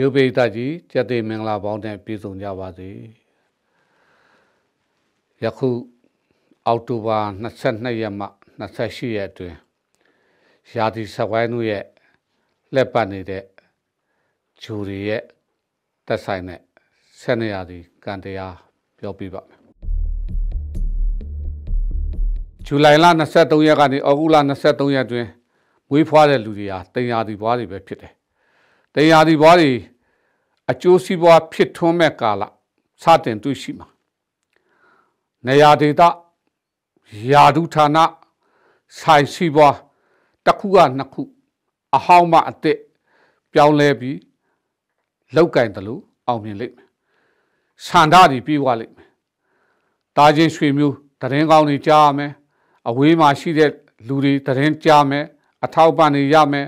ရုပ်ပိတ္တကြီးကျက်သေးမင်္ဂလာပေါင်းနဲ့ပြည့်စုံကြပါစေယခုအောက်တိုဘာ22ရက်မှ28ရက်အတွင်းရာသီစက်ဝိုင်းတို့ရဲ့လက်ပတ်နေတဲ့ဂျူရီရဲ့တက်ဆိုင်တဲ့ဆက်နေရာဒီကံတရားပြောပြပါမယ်ဇူလိုင်လ23ရက်ကနေအောက်တိုဘာ23ရက်တွင်မွေးဖွားတဲ့လူတွေဟာတင်ရာသီဘွားတွေပဲဖြစ်တယ်တရားဒီဘွားတွေအကျိုးစီးပွားဖြစ်ထွန်းမဲ့ကာလစတင်တွေ့ရှိမှာနေရာဒေတာယာဒုဌာနဆိုင်စီးပွားတစ်ခုကနှစ်ခု အဟောင်းမှအစ်စ်ပြောင်းလဲပြီးလောက်ကင်တယ်လို့အောင်မြင်လိမ့်မယ်။ဆန္ဒတွေပြေးွားလိမ့်မယ်။တာချင်းရွှေမျိုးတရင်ကောင်းတွေကြားရမယ်။အဝေးမှာရှိတဲ့လူတွေတရင်ကြားမယ်။အထောက်ပံ့တွေရမယ်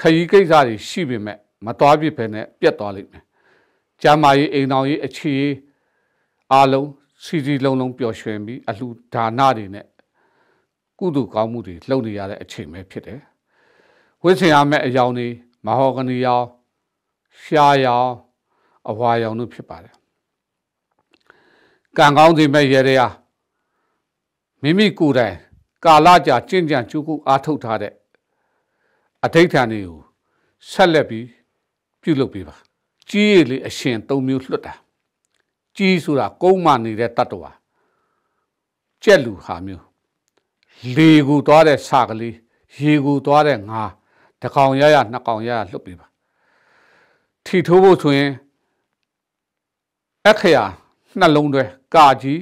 ခရီးကိစ္စတွေရှိပေမဲ့မသွားပြစ်ပဲနဲ့ပြတ်သွားလိမ့်မယ်။ကျမ်းမာရေးအိမ်တော်ရေးအခြေရေးအားလုံးစီစီလုံးလုံးပျော်ရွှင်ပြီး အလှဒါနတွေနဲ့ကုသိုလ်ကောင်းမှုတွေလှုပ်နေရတဲ့အချိန်ပဲဖြစ်တယ်။ဝိသင်ရမယ့်အယောင်တွေမဟောဂနီယောင်ရှားယောင်အဝါယောင်တို့ဖြစ်ပါတယ်။ကံကောင်းစီမဲ့ရေတွေဟာမိမိကိုယ်တိုင်ကာလကြာကြင်ကြံကြိုးကုအားထုတ်ထားတဲ့အဋိဌာန်တွေကိုဆက်လက်ပြီးပြုလုပ်ပေးပါကြီးရည်လေးအရှင်၃မျိုးလွတ်တာကြီးဆိုတာကုန်းမာနေတဲ့တတ္တဝါကြက်လူဟာမျိုးလေကိုသွားတဲ့ဆာကလေးရေကိုသွားတဲ့ငါတကောင်ရရနှစ်ကောင်ရရလွတ်ပေးပါထီထိုးဖို့ဆိုရင်အခရာနှလုံးတွဲကာကြီး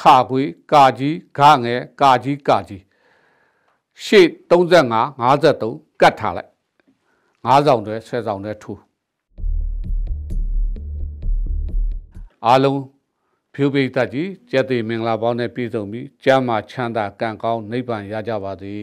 ခါခွေကာကြီးဂငယ်ကာကြီးကာကြီးရှေ့35 53ကတ်ထားလိုက်ငါးဆောင်တွေဆယ်ဆောင်တွေထူအားလုံးဖြူပိတ်တကြီးကျက်သိမင်္ဂလာပေါင်းနဲ့ပြည့်စုံပြီးကျမ်းမာချမ်းသာကံကောင်းနိဗ္ဗာန်ရကြပါသည်